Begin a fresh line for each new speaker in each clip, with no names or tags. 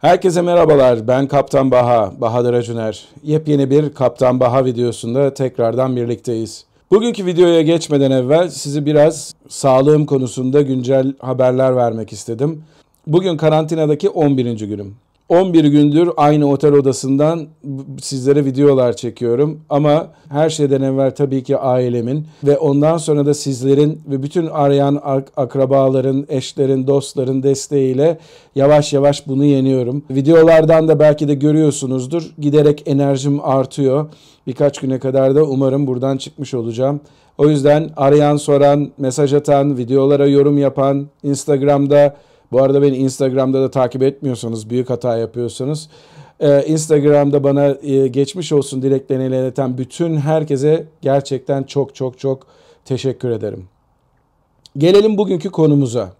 Herkese merhabalar. Ben Kaptan Baha, Bahadır Acuner. Yepyeni bir Kaptan Baha videosunda tekrardan birlikteyiz. Bugünkü videoya geçmeden evvel sizi biraz sağlığım konusunda güncel haberler vermek istedim. Bugün karantinadaki 11. günüm. 11 gündür aynı otel odasından sizlere videolar çekiyorum ama her şeyden evvel tabii ki ailemin ve ondan sonra da sizlerin ve bütün arayan akrabaların, eşlerin, dostların desteğiyle yavaş yavaş bunu yeniyorum. Videolardan da belki de görüyorsunuzdur. Giderek enerjim artıyor. Birkaç güne kadar da umarım buradan çıkmış olacağım. O yüzden arayan, soran, mesaj atan, videolara yorum yapan, Instagram'da bu arada beni Instagram'da da takip etmiyorsanız, büyük hata yapıyorsanız e, Instagram'da bana e, geçmiş olsun dileklerini ileten bütün herkese gerçekten çok çok çok teşekkür ederim. Gelelim bugünkü konumuza.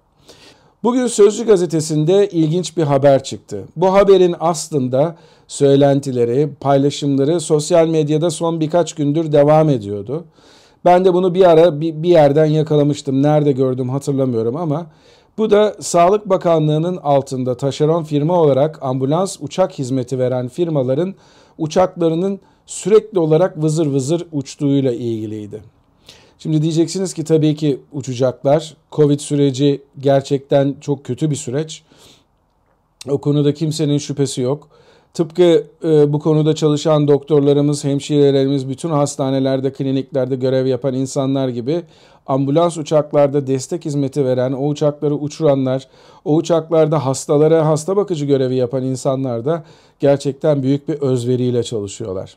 Bugün Sözcü gazetesinde ilginç bir haber çıktı. Bu haberin aslında söylentileri, paylaşımları sosyal medyada son birkaç gündür devam ediyordu. Ben de bunu bir ara bir yerden yakalamıştım. Nerede gördüm hatırlamıyorum ama bu da Sağlık Bakanlığı'nın altında taşeron firma olarak ambulans uçak hizmeti veren firmaların uçaklarının sürekli olarak vızır vızır uçtuğuyla ilgiliydi. Şimdi diyeceksiniz ki tabii ki uçacaklar. Covid süreci gerçekten çok kötü bir süreç. O konuda kimsenin şüphesi yok. Tıpkı e, bu konuda çalışan doktorlarımız, hemşirelerimiz, bütün hastanelerde, kliniklerde görev yapan insanlar gibi ambulans uçaklarda destek hizmeti veren, o uçakları uçuranlar, o uçaklarda hastalara hasta bakıcı görevi yapan insanlar da gerçekten büyük bir özveriyle çalışıyorlar.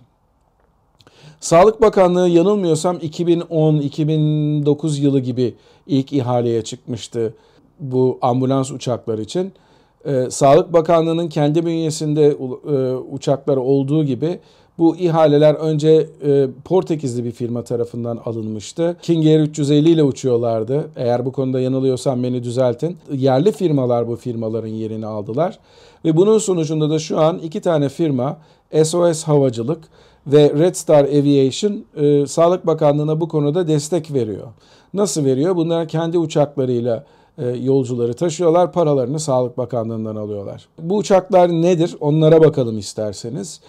Sağlık Bakanlığı yanılmıyorsam 2010-2009 yılı gibi ilk ihaleye çıkmıştı bu ambulans uçakları için e, Sağlık Bakanlığı'nın kendi bünyesinde e, uçakları olduğu gibi bu ihaleler önce e, Portekizli bir firma tarafından alınmıştı. King Air 350 ile uçuyorlardı. Eğer bu konuda yanılıyorsam beni düzeltin. Yerli firmalar bu firmaların yerini aldılar. Ve bunun sonucunda da şu an iki tane firma SOS Havacılık ve Red Star Aviation e, Sağlık Bakanlığı'na bu konuda destek veriyor. Nasıl veriyor? Bunlar kendi uçaklarıyla e, yolcuları taşıyorlar, paralarını Sağlık Bakanlığı'ndan alıyorlar. Bu uçaklar nedir? Onlara bakalım isterseniz.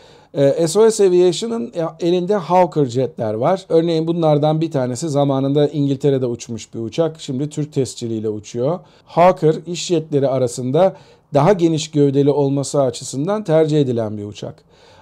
SOS e, Aviation'ın e, elinde Hawker jetler var. Örneğin bunlardan bir tanesi zamanında İngiltere'de uçmuş bir uçak. Şimdi Türk tesciliyle uçuyor. Hawker iş jetleri arasında daha geniş gövdeli olması açısından tercih edilen bir uçak.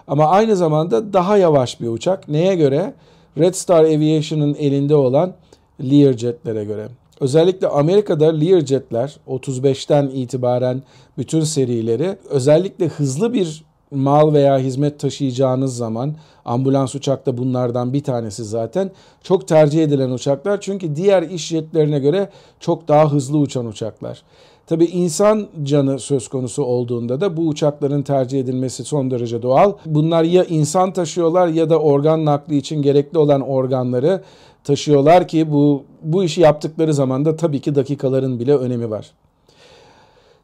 Ama aynı zamanda daha yavaş bir uçak. Neye göre? Red Star Aviation'ın elinde olan Learjetlere göre. Özellikle Amerika'da Learjet'ler 35'ten itibaren bütün serileri özellikle hızlı bir mal veya hizmet taşıyacağınız zaman ambulans uçak da bunlardan bir tanesi zaten çok tercih edilen uçaklar çünkü diğer iş jetlerine göre çok daha hızlı uçan uçaklar. Tabi insan canı söz konusu olduğunda da bu uçakların tercih edilmesi son derece doğal. Bunlar ya insan taşıyorlar ya da organ nakli için gerekli olan organları taşıyorlar ki bu bu işi yaptıkları zaman da tabii ki dakikaların bile önemi var.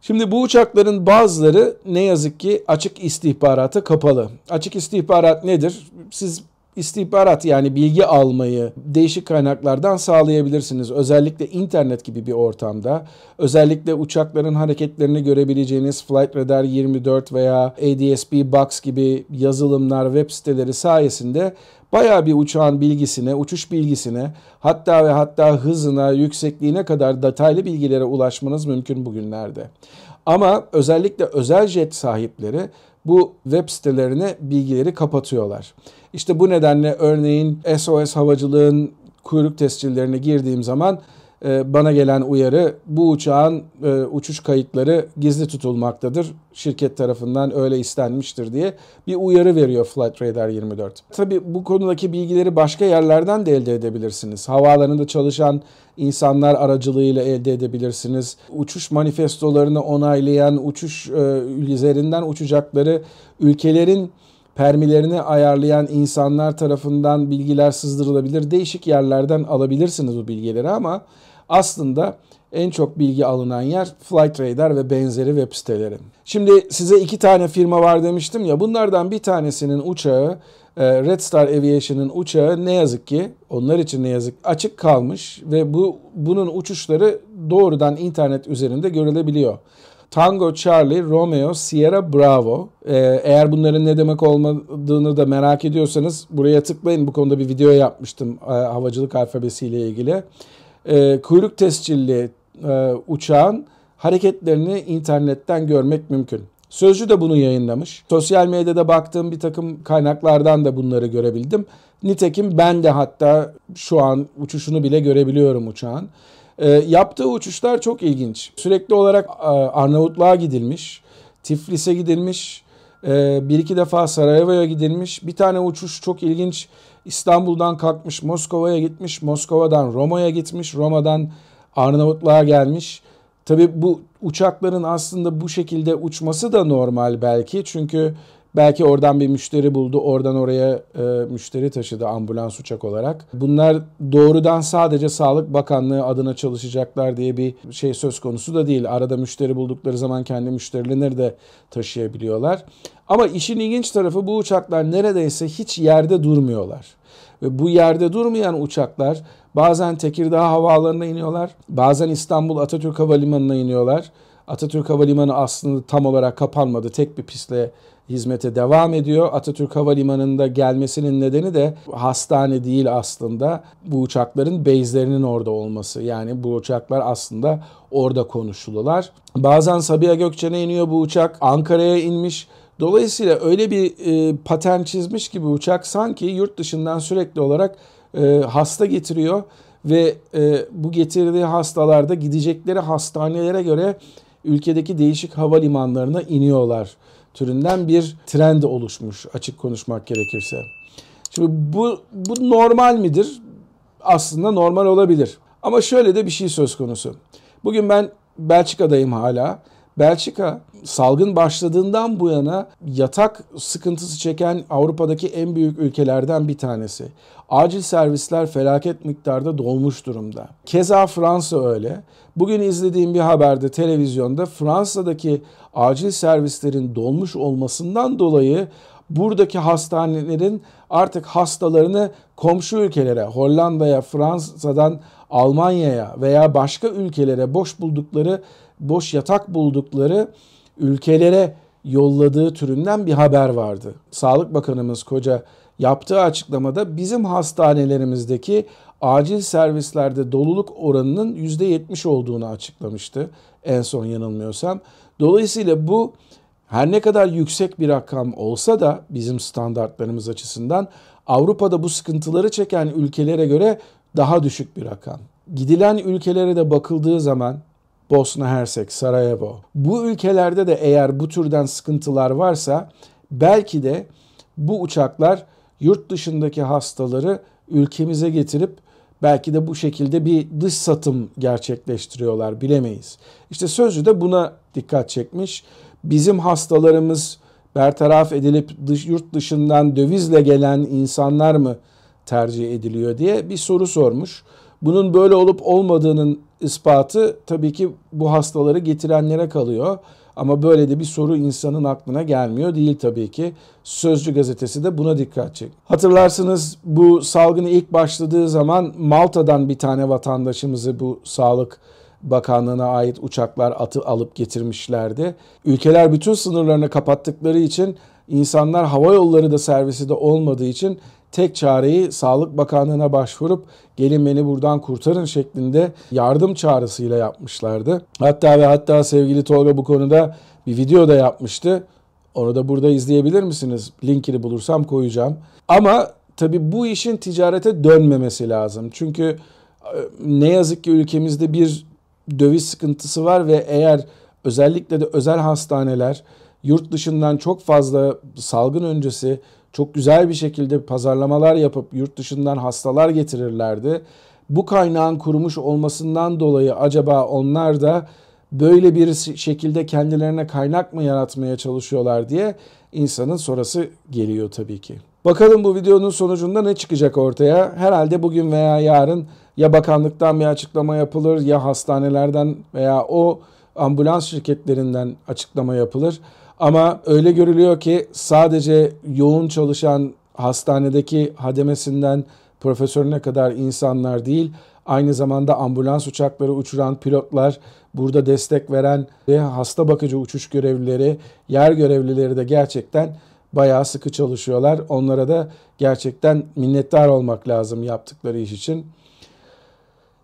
Şimdi bu uçakların bazıları ne yazık ki açık istihbarata kapalı. Açık istihbarat nedir? Siz istihbarat yani bilgi almayı değişik kaynaklardan sağlayabilirsiniz. Özellikle internet gibi bir ortamda. Özellikle uçakların hareketlerini görebileceğiniz Flight Radar 24 veya ADS-B Box gibi yazılımlar, web siteleri sayesinde bayağı bir uçağın bilgisine, uçuş bilgisine hatta ve hatta hızına, yüksekliğine kadar detaylı bilgilere ulaşmanız mümkün bugünlerde. Ama özellikle özel jet sahipleri bu web sitelerine bilgileri kapatıyorlar. İşte bu nedenle örneğin SOS havacılığın kuyruk tescillerine girdiğim zaman e, bana gelen uyarı bu uçağın e, uçuş kayıtları gizli tutulmaktadır. Şirket tarafından öyle istenmiştir diye bir uyarı veriyor Flight Radar 24. Tabii bu konudaki bilgileri başka yerlerden de elde edebilirsiniz. Havaalanında çalışan insanlar aracılığıyla elde edebilirsiniz. Uçuş manifestolarını onaylayan, uçuş e, üzerinden uçacakları ülkelerin permilerini ayarlayan insanlar tarafından bilgiler sızdırılabilir. Değişik yerlerden alabilirsiniz bu bilgileri ama aslında en çok bilgi alınan yer Flight Radar ve benzeri web siteleri. Şimdi size iki tane firma var demiştim ya bunlardan bir tanesinin uçağı e, Red Star Aviation'ın uçağı ne yazık ki onlar için ne yazık açık kalmış ve bu bunun uçuşları doğrudan internet üzerinde görülebiliyor. Tango Charlie, Romeo, Sierra Bravo. Ee, eğer bunların ne demek olmadığını da merak ediyorsanız buraya tıklayın. Bu konuda bir video yapmıştım e, havacılık alfabesiyle ilgili. E, kuyruk tescilli e, uçağın hareketlerini internetten görmek mümkün. Sözcü de bunu yayınlamış. Sosyal medyada baktığım bir takım kaynaklardan da bunları görebildim. Nitekim ben de hatta şu an uçuşunu bile görebiliyorum uçağın. E, yaptığı uçuşlar çok ilginç. Sürekli olarak e, Arnavutluğa gidilmiş, Tiflis'e gidilmiş, e, bir iki defa Sarajevo'ya gidilmiş. Bir tane uçuş çok ilginç. İstanbul'dan kalkmış, Moskova'ya gitmiş, Moskova'dan Roma'ya gitmiş, Roma'dan Arnavutluğa gelmiş. Tabii bu uçakların aslında bu şekilde uçması da normal belki. Çünkü Belki oradan bir müşteri buldu, oradan oraya e, müşteri taşıdı ambulans uçak olarak. Bunlar doğrudan sadece Sağlık Bakanlığı adına çalışacaklar diye bir şey söz konusu da değil. Arada müşteri buldukları zaman kendi müşterilerini de taşıyabiliyorlar. Ama işin ilginç tarafı bu uçaklar neredeyse hiç yerde durmuyorlar. Ve bu yerde durmayan uçaklar bazen Tekirdağ Havaalanı'na iniyorlar, bazen İstanbul Atatürk Havalimanı'na iniyorlar. Atatürk Havalimanı aslında tam olarak kapanmadı. Tek bir pistle hizmete devam ediyor. Atatürk Havalimanı'nda gelmesinin nedeni de hastane değil aslında. Bu uçakların base'lerinin orada olması. Yani bu uçaklar aslında orada konuşulular. Bazen Sabiha Gökçen'e iniyor bu uçak. Ankara'ya inmiş. Dolayısıyla öyle bir e, patern çizmiş gibi uçak sanki yurt dışından sürekli olarak e, hasta getiriyor ve e, bu getirdiği hastalarda gidecekleri hastanelere göre ülkedeki değişik havalimanlarına iniyorlar türünden bir trend oluşmuş açık konuşmak gerekirse. Şimdi bu, bu normal midir? Aslında normal olabilir. Ama şöyle de bir şey söz konusu. Bugün ben Belçika'dayım hala. Belçika salgın başladığından bu yana yatak sıkıntısı çeken Avrupa'daki en büyük ülkelerden bir tanesi. Acil servisler felaket miktarda dolmuş durumda. Keza Fransa öyle. Bugün izlediğim bir haberde televizyonda Fransa'daki acil servislerin dolmuş olmasından dolayı buradaki hastanelerin artık hastalarını komşu ülkelere, Hollanda'ya, Fransa'dan Almanya'ya veya başka ülkelere boş buldukları, boş yatak buldukları ülkelere yolladığı türünden bir haber vardı. Sağlık Bakanımız Koca yaptığı açıklamada bizim hastanelerimizdeki acil servislerde doluluk oranının %70 olduğunu açıklamıştı en son yanılmıyorsam. Dolayısıyla bu her ne kadar yüksek bir rakam olsa da bizim standartlarımız açısından Avrupa'da bu sıkıntıları çeken ülkelere göre daha düşük bir rakam. Gidilen ülkelere de bakıldığı zaman Bosna Hersek, Sarajevo. Bu ülkelerde de eğer bu türden sıkıntılar varsa belki de bu uçaklar yurt dışındaki hastaları ülkemize getirip belki de bu şekilde bir dış satım gerçekleştiriyorlar bilemeyiz. İşte sözü de buna dikkat çekmiş. Bizim hastalarımız bertaraf edilip dış, yurt dışından dövizle gelen insanlar mı tercih ediliyor diye bir soru sormuş. Bunun böyle olup olmadığının ispatı tabii ki bu hastaları getirenlere kalıyor. Ama böyle de bir soru insanın aklına gelmiyor değil tabii ki. Sözcü gazetesi de buna dikkat çek. Hatırlarsınız bu salgını ilk başladığı zaman Malta'dan bir tane vatandaşımızı bu sağlık Bakanlığı'na ait uçaklar atı alıp getirmişlerdi. Ülkeler bütün sınırlarını kapattıkları için insanlar hava yolları da servisi de olmadığı için tek çareyi Sağlık Bakanlığı'na başvurup gelin beni buradan kurtarın şeklinde yardım çağrısıyla yapmışlardı. Hatta ve hatta sevgili Tolga bu konuda bir video da yapmıştı. Onu da burada izleyebilir misiniz? Linkini bulursam koyacağım. Ama tabii bu işin ticarete dönmemesi lazım. Çünkü e, ne yazık ki ülkemizde bir döviz sıkıntısı var ve eğer özellikle de özel hastaneler yurt dışından çok fazla salgın öncesi çok güzel bir şekilde pazarlamalar yapıp yurt dışından hastalar getirirlerdi. Bu kaynağın kurumuş olmasından dolayı acaba onlar da böyle bir şekilde kendilerine kaynak mı yaratmaya çalışıyorlar diye insanın sorası geliyor tabii ki. Bakalım bu videonun sonucunda ne çıkacak ortaya? Herhalde bugün veya yarın ya bakanlıktan bir açıklama yapılır ya hastanelerden veya o ambulans şirketlerinden açıklama yapılır. Ama öyle görülüyor ki sadece yoğun çalışan hastanedeki hademesinden profesörüne kadar insanlar değil, aynı zamanda ambulans uçakları uçuran pilotlar, burada destek veren ve hasta bakıcı uçuş görevlileri, yer görevlileri de gerçekten bayağı sıkı çalışıyorlar. Onlara da gerçekten minnettar olmak lazım yaptıkları iş için.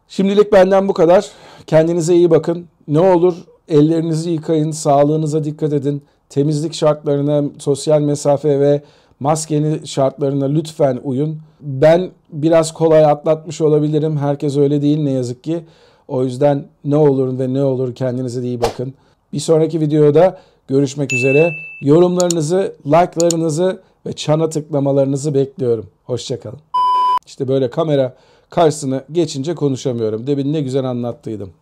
Şimdilik benden bu kadar. Kendinize iyi bakın. Ne olur ellerinizi yıkayın, sağlığınıza dikkat edin temizlik şartlarına, sosyal mesafe ve maskeni şartlarına lütfen uyun. Ben biraz kolay atlatmış olabilirim. Herkes öyle değil ne yazık ki. O yüzden ne olur ve ne olur kendinize iyi bakın. Bir sonraki videoda görüşmek üzere. Yorumlarınızı, like'larınızı ve çana tıklamalarınızı bekliyorum. Hoşçakalın. İşte böyle kamera karşısına geçince konuşamıyorum. Demin ne güzel anlattıydım.